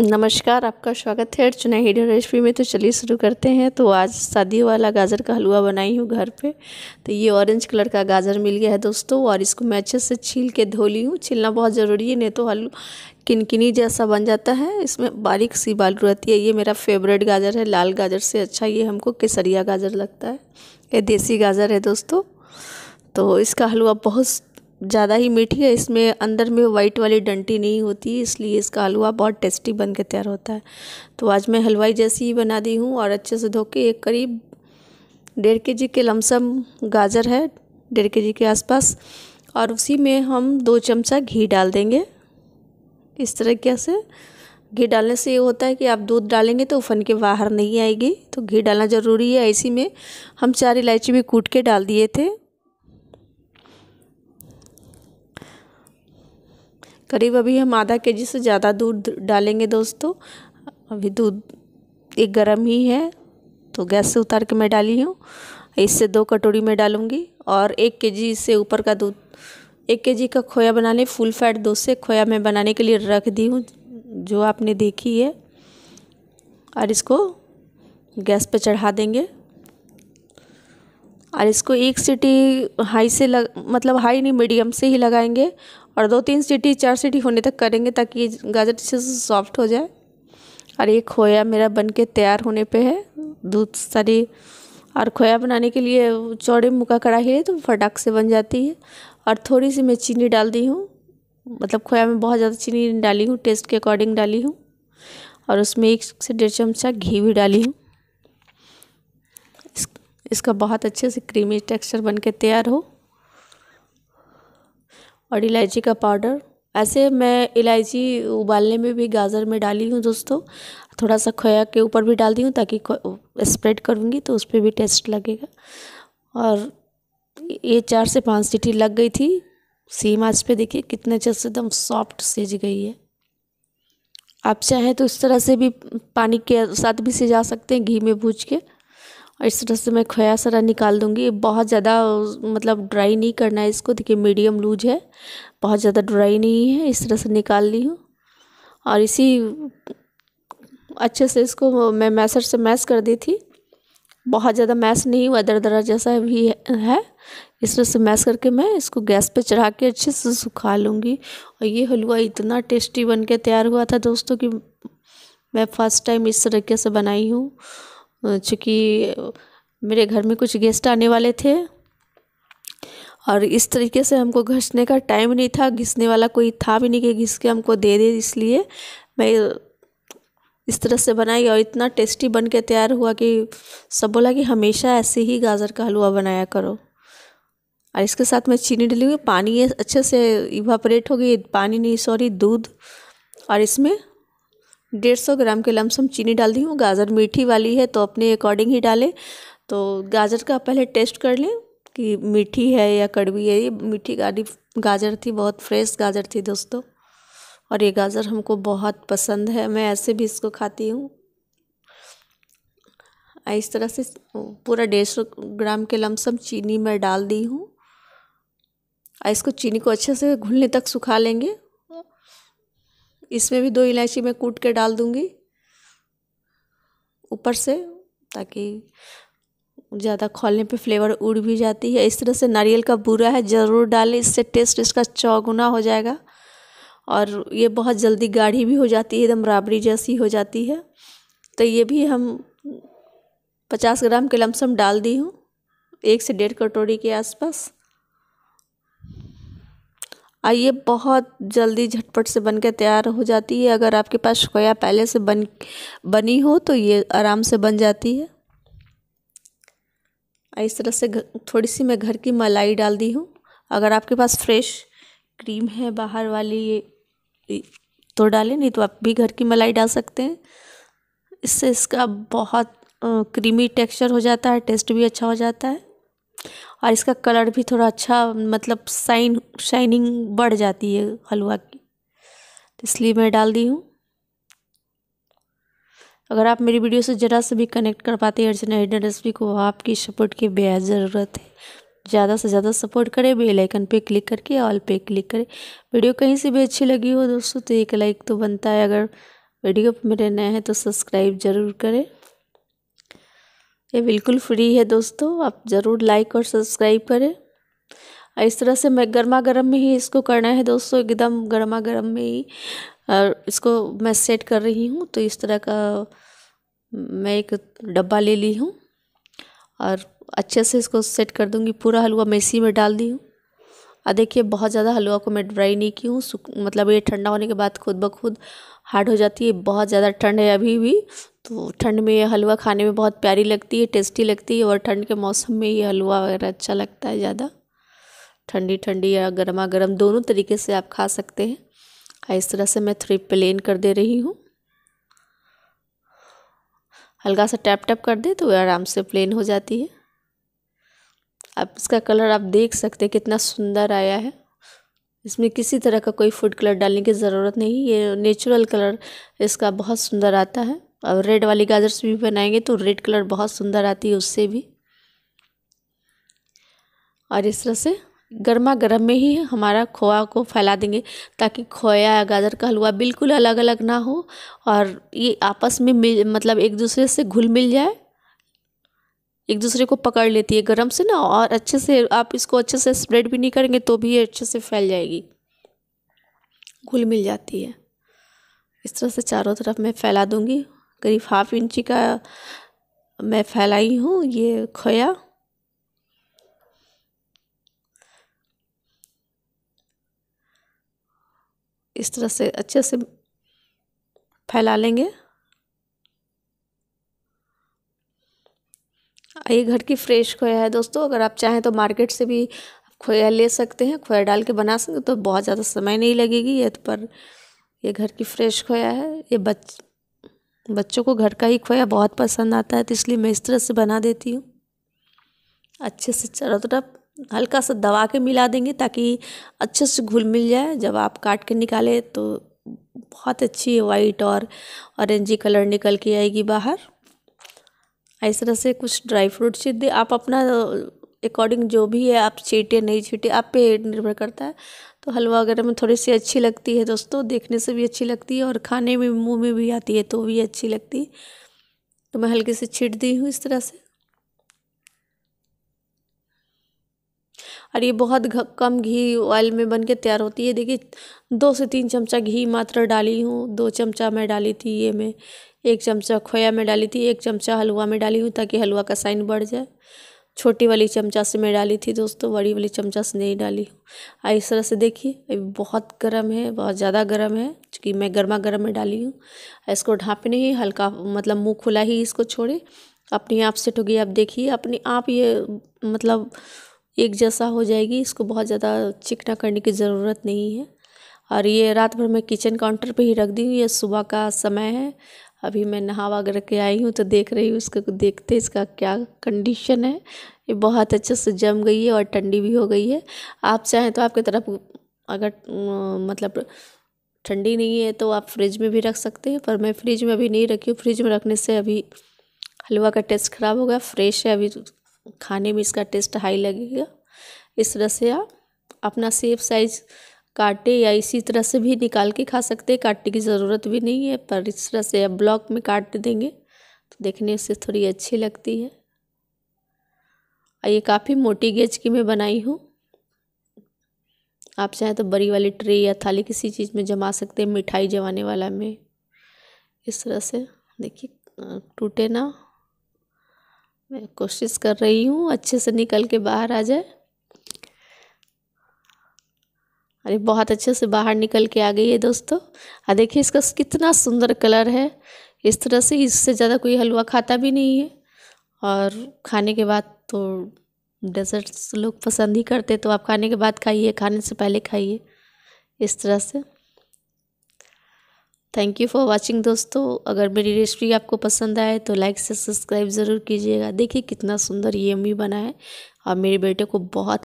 नमस्कार आपका स्वागत है अर्चना हीडियो रेसिपी में तो चलिए शुरू करते हैं तो आज शादी वाला गाजर का हलवा बनाई हूँ घर पे तो ये ऑरेंज कलर का गाजर मिल गया है दोस्तों और इसको मैं अच्छे से छील के धो ली हूँ छीलना बहुत ज़रूरी है नहीं तो हलू किनकिनी जैसा बन जाता है इसमें बारीक सी बालू रहती है ये मेरा फेवरेट गाजर है लाल गाजर से अच्छा ये हमको केसरिया गाजर लगता है ये देसी गाजर है दोस्तों तो इसका हलवा बहुत ज़्यादा ही मीठी है इसमें अंदर में वाइट वाली डंटी नहीं होती इसलिए इसका हलवा बहुत टेस्टी बन के तैयार होता है तो आज मैं हलवाई जैसी ही बना दी हूँ और अच्छे से धो के एक करीब डेढ़ के जी के लमसम गाजर है डेढ़ के जी के आसपास और उसी में हम दो चमचा घी डाल देंगे इस तरीके से घी डालने से ये होता है कि आप दूध डालेंगे तो उफन के बाहर नहीं आएगी तो घी डालना ज़रूरी है इसी में हम चार इलायची भी कूट के डाल दिए थे करीब अभी हम आधा के जी से ज़्यादा दूध डालेंगे दोस्तों अभी दूध एक गर्म ही है तो गैस से उतार के मैं डाली हूँ इससे दो कटोरी में डालूँगी और एक के जी से ऊपर का दूध एक के जी का खोया बनाने फुल फैट दो से खोया मैं बनाने के लिए रख दी हूँ जो आपने देखी है और इसको गैस पर चढ़ा देंगे और इसको एक सीटी हाई से लग मतलब हाई नहीं मीडियम से ही लगाएंगे और दो तीन सीटी चार सीटी होने तक करेंगे ताकि गाजर अच्छे से सॉफ्ट हो जाए और ये खोया मेरा बन के तैयार होने पे है दूध सारी और खोया बनाने के लिए चौड़े मुका कढ़ाई है तो फटाक से बन जाती है और थोड़ी सी मैं चीनी डाल दी हूँ मतलब खोया में बहुत ज़्यादा चीनी डाली हूँ टेस्ट के अकॉर्डिंग डाली हूँ और उसमें एक से डेढ़ चमचा घी भी डाली हूँ इस, इसका बहुत अच्छे से क्रीमी टेक्सचर बन के तैयार हो और इलायची का पाउडर ऐसे मैं इलायची उबालने में भी गाजर में डाली हूँ दोस्तों थोड़ा सा खोया के ऊपर भी डाल दी हूँ ताकि स्प्रेड करूँगी तो उस पर भी टेस्ट लगेगा और ये चार से पाँच सीटी लग गई थी सेम आज पे देखिए कितने अच्छे से एकदम सॉफ्ट सिज गई है आप चाहें तो इस तरह से भी पानी के साथ भी सिजा सकते हैं घी में भूज के और इस तरह से मैं खोया सारा निकाल दूँगी बहुत ज़्यादा मतलब ड्राई नहीं करना है इसको देखिए मीडियम लूज है बहुत ज़्यादा ड्राई नहीं है इस तरह से निकाल ली हूँ और इसी अच्छे से इसको मैं मैसर से मैस कर दी थी बहुत ज़्यादा मैस नहीं हुआ दर दरा जैसा भी है इस तरह से मैस करके मैं इसको गैस पे चढ़ा के अच्छे से सुखा लूँगी और ये हलवा इतना टेस्टी बन के तैयार हुआ था दोस्तों कि मैं फ़र्स्ट टाइम इस तरीके से बनाई हूँ चूँकि मेरे घर में कुछ गेस्ट आने वाले थे और इस तरीके से हमको घसने का टाइम नहीं था घिसने वाला कोई था भी नहीं कि घिस के हमको दे दे इसलिए मैं इस तरह से बनाई और इतना टेस्टी बन के तैयार हुआ कि सब बोला कि हमेशा ऐसे ही गाजर का हलवा बनाया करो और इसके साथ मैं चीनी डली हुई पानी ये अच्छे से इवापरेट हो गई पानी नहीं सॉरी दूध और इसमें डेढ़ सौ ग्राम के लमसम चीनी डाल दी हूँ गाजर मीठी वाली है तो अपने अकॉर्डिंग ही डालें तो गाजर का पहले टेस्ट कर लें कि मीठी है या कड़वी है ये मीठी गाड़ी गाजर थी बहुत फ्रेश गाजर थी दोस्तों और ये गाजर हमको बहुत पसंद है मैं ऐसे भी इसको खाती हूँ इस तरह से पूरा डेढ़ सौ ग्राम के लमसम चीनी मैं डाल दी हूँ इसको चीनी को अच्छे से घुलने तक सुखा लेंगे इसमें भी दो इलायची मैं कूट के डाल दूँगी ऊपर से ताकि ज़्यादा खोलने पे फ्लेवर उड़ भी जाती है इस तरह से नारियल का बूरा है ज़रूर डालें इससे टेस्ट इसका चौगुना हो जाएगा और ये बहुत जल्दी गाढ़ी भी हो जाती है एकदम राबड़ी जैसी हो जाती है तो ये भी हम पचास ग्राम के लमसम डाल दी हूँ एक से डेढ़ कटोरी के आसपास ये बहुत जल्दी झटपट से बन के तैयार हो जाती है अगर आपके पास खोया पहले से बन बनी हो तो ये आराम से बन जाती है इस तरह से थोड़ी सी मैं घर की मलाई डाल दी हूँ अगर आपके पास फ्रेश क्रीम है बाहर वाली ये तो डालें नहीं तो आप भी घर की मलाई डाल सकते हैं इससे इसका बहुत क्रीमी टेक्सचर हो जाता है टेस्ट भी अच्छा हो जाता है और इसका कलर भी थोड़ा अच्छा मतलब साइन शाइनिंग बढ़ जाती है हलवा की तो इसलिए मैं डाल दी हूँ अगर आप मेरी वीडियो से ज़रा से भी कनेक्ट कर पाते हैं अर्चना हिडन रेसिपी को आपकी सपोर्ट की बेहद ज़रूरत है ज़्यादा से ज़्यादा सपोर्ट करें बेल आइकन पे क्लिक करके ऑल पे क्लिक करें वीडियो कहीं से भी अच्छी लगी हो दोस्तों तो एक लाइक तो बनता है अगर वीडियो मेरे नए हैं तो सब्सक्राइब ज़रूर करें ये बिल्कुल फ्री है दोस्तों आप ज़रूर लाइक और सब्सक्राइब करें इस तरह से मैं गर्मा गर्म में ही इसको करना है दोस्तों एकदम गर्मा गर्म में ही और इसको मैं सेट कर रही हूँ तो इस तरह का मैं एक डब्बा ले ली हूँ और अच्छे से इसको सेट कर दूँगी पूरा हलवा मैं इसी में डाल दी हूँ और देखिए बहुत ज़्यादा हलवा को मैं ड्राई नहीं की हूँ मतलब ये ठंडा होने के बाद खुद ब खुद हार्ड हो जाती है बहुत ज़्यादा ठंड है अभी भी तो ठंड में ये हलवा खाने में बहुत प्यारी लगती है टेस्टी लगती है और ठंड के मौसम में ये हलवा वगैरह अच्छा लगता है ज़्यादा ठंडी ठंडी या गर्मा गर्म दोनों तरीके से आप खा सकते हैं इस तरह से मैं थ्री प्लेन कर दे रही हूँ हल्का सा टैप टैप कर दे तो आराम से प्लेन हो जाती है आप इसका कलर आप देख सकते हैं कितना सुंदर आया है इसमें किसी तरह का कोई फूड कलर डालने की ज़रूरत नहीं ये नेचुरल कलर इसका बहुत सुंदर आता है और रेड वाली गाजर से भी बनाएंगे तो रेड कलर बहुत सुंदर आती है उससे भी और इस तरह से गर्मा गर्म में ही हमारा खोया को फैला देंगे ताकि खोया या गाजर का हलवा बिल्कुल अलग अलग ना हो और ये आपस में मिल मतलब एक दूसरे से घुल मिल जाए एक दूसरे को पकड़ लेती है गर्म से ना और अच्छे से आप इसको अच्छे से स्प्रेड भी नहीं करेंगे तो भी ये अच्छे से फैल जाएगी घुल मिल जाती है इस तरह से चारों तरफ मैं फैला दूँगी करीब हाफ इंची का मैं फैलाई हूँ ये खोया इस तरह से अच्छे से फैला लेंगे ये घर की फ्रेश खोया है दोस्तों अगर आप चाहें तो मार्केट से भी खोया ले सकते हैं खोया डाल के बना सकते तो बहुत ज़्यादा समय नहीं लगेगी ये तो पर ये घर की फ्रेश खोया है ये बच बच्चों को घर का ही खोया बहुत पसंद आता है तो इसलिए मैं इस तरह से बना देती हूँ अच्छे से चारों तरफ हल्का सा दबा के मिला देंगे ताकि अच्छे से घुल मिल जाए जब आप काट के निकालें तो बहुत अच्छी वाइट और ऑरेंजी कलर निकल के आएगी बाहर इस तरह से कुछ ड्राई फ्रूट छीट दे आप अपना अकॉर्डिंग जो भी है आप छीटे नहीं छीटे आप पे निर्भर करता है तो हलवा वगैरह में थोड़ी सी अच्छी लगती है दोस्तों देखने से भी अच्छी लगती है और खाने में मुँह में भी आती है तो भी अच्छी लगती है तो मैं हल्के से छीट दी हूँ इस तरह से और ये बहुत कम घी ऑयल में बन के तैयार होती है देखिए दो से तीन चमचा घी मात्र डाली हूँ दो चमचा मैं डाली थी ये में एक चमचा खोया में डाली थी एक चमचा हलवा में डाली हूँ ताकि हलवा का साइन बढ़ जाए छोटी वाली चमचा से मैं डाली थी दोस्तों बड़ी वाली चमचा से नहीं डाली हूँ इस तरह से देखिए बहुत गर्म है बहुत ज़्यादा गर्म है क्योंकि मैं गर्मा गर्म में डाली हूँ इसको ढाँप नहीं हल्का मतलब मुँह खुला ही इसको छोड़े अपने आप से ठोगी आप देखिए अपने आप ये मतलब एक जैसा हो जाएगी इसको बहुत ज़्यादा चिकना करने की ज़रूरत नहीं है और ये रात भर मैं किचन काउंटर पे ही रख दी हूँ ये सुबह का समय है अभी मैं नहा वगैरह के आई हूँ तो देख रही हूँ इसका देखते इसका क्या कंडीशन है ये बहुत अच्छे से जम गई है और ठंडी भी हो गई है आप चाहें तो आपके तरफ अगर मतलब ठंडी नहीं है तो आप फ्रिज में भी रख सकते हैं पर मैं फ्रिज में अभी नहीं रखी हूँ फ्रिज में रखने से अभी हलवा का टेस्ट ख़राब हो गया फ्रेश है अभी खाने में इसका टेस्ट हाई लगेगा इस तरह से आप अपना सेफ साइज काटे या इसी तरह से भी निकाल के खा सकते हैं काटने की ज़रूरत भी नहीं है पर इस तरह से आप ब्लॉक में काट देंगे तो देखने से थोड़ी अच्छी लगती है और ये काफ़ी मोटी गेज की मैं बनाई हूँ आप चाहें तो बड़ी वाली ट्रे या थाली किसी चीज़ में जमा सकते हैं मिठाई जमाने वाला में इस तरह से देखिए टूटे ना मैं कोशिश कर रही हूँ अच्छे से निकल के बाहर आ जाए अरे बहुत अच्छे से बाहर निकल के आ गई है दोस्तों और देखिए इसका कितना सुंदर कलर है इस तरह से इससे ज़्यादा कोई हलवा खाता भी नहीं है और खाने के बाद तो डेजर्ट्स लोग पसंद ही करते तो आप खाने के बाद खाइए खाने से पहले खाइए इस तरह से थैंक यू फॉर वाचिंग दोस्तों अगर मेरी रेसिपी आपको पसंद आए तो लाइक से सब्सक्राइब ज़रूर कीजिएगा देखिए कितना सुंदर ये यम्मी बना है और मेरे बेटे को बहुत